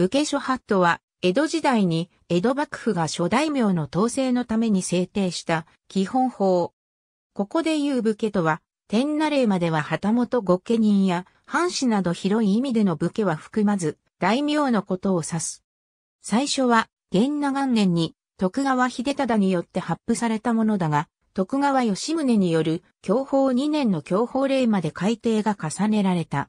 武家諸法度は、江戸時代に江戸幕府が諸大名の統制のために制定した基本法。ここで言う武家とは、天奈令までは旗本御家人や藩士など広い意味での武家は含まず、大名のことを指す。最初は、元那元年に徳川秀忠によって発布されたものだが、徳川吉宗による享保2年の享保令まで改定が重ねられた。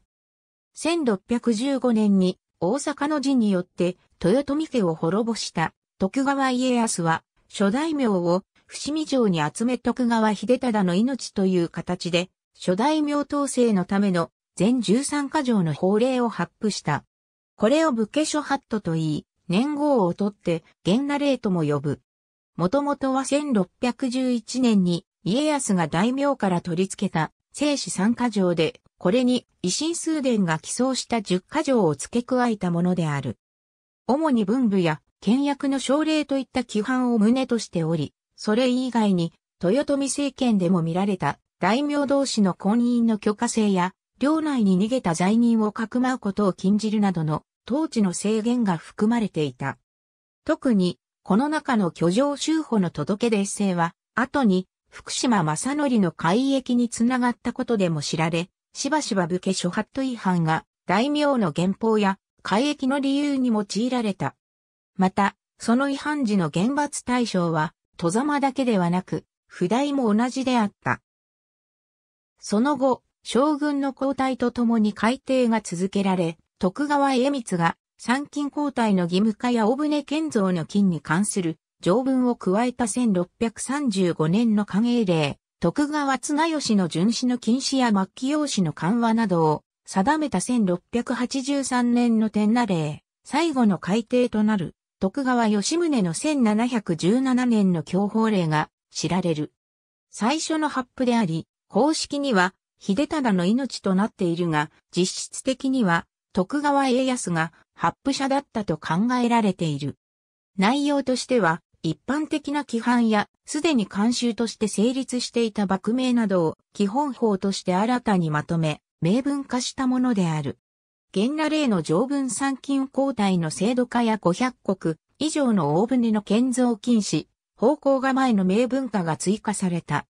1615年に大阪の陣によって豊臣家を滅ぼした徳川家康は諸大名を伏見城に集め徳川秀忠の命という形で諸大名統制のための全13箇条の法令を発布した。これを武家諸法度と言い、年号をとって源那令とも呼ぶ。もともとは1611年に家康が大名から取り付けた聖子三箇条でこれに維新数伝が寄贈した10箇条を付け加えたものである。主に文武や倹約の奨励といった規範を旨としており、それ以外に豊臣政権でも見られた大名同士の婚姻の許可制や、領内に逃げた罪人をかくまうことを禁じるなどの統治の制限が含まれていた。特に、この中の居城修法の届け出制は、後に福島正則の改易につながったことでも知られ、しばしば武家諸法度違反が大名の原法や改易の理由に用いられた。また、その違反時の厳罰対象は、戸様だけではなく、不代も同じであった。その後、将軍の交代とともに改定が続けられ、徳川家光が参勤交代の義務化や小船建造の金に関する条文を加えた1635年の加営令、徳川綱吉の巡視の禁止や末期用紙の緩和などを定めた1683年の天那令、最後の改定となる徳川吉宗の1717年の教法令が知られる。最初の発布であり、公式には秀忠の命となっているが、実質的には徳川家康が発布者だったと考えられている。内容としては、一般的な規範や、すでに慣習として成立していた幕名などを基本法として新たにまとめ、明文化したものである。現羅例の条文参勤交代の制度化や500国以上の大船の建造禁止、方向が前の明文化が追加された。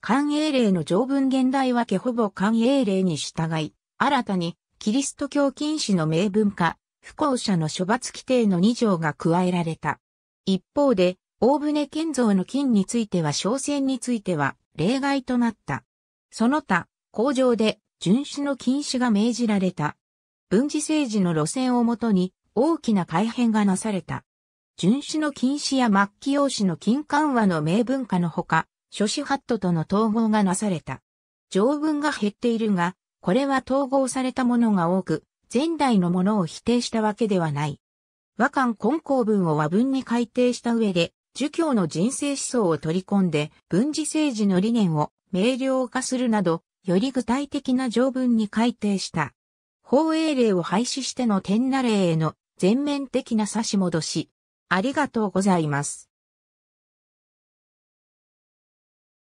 官営令の条文現代分けほぼ官営令に従い、新たにキリスト教禁止の明文化、不幸者の処罰規定の2条が加えられた。一方で、大船建造の金については商船については例外となった。その他、工場で巡視の禁止が命じられた。文治政治の路線をもとに大きな改変がなされた。巡視の禁止や末期用紙の金緩和の名文化のほか、諸子ハットとの統合がなされた。条文が減っているが、これは統合されたものが多く、前代のものを否定したわけではない。和漢根校文を和文に改定した上で、儒教の人生思想を取り込んで、文治政治の理念を明瞭化するなど、より具体的な条文に改定した。法英令を廃止しての天奈令への全面的な差し戻し。ありがとうございます。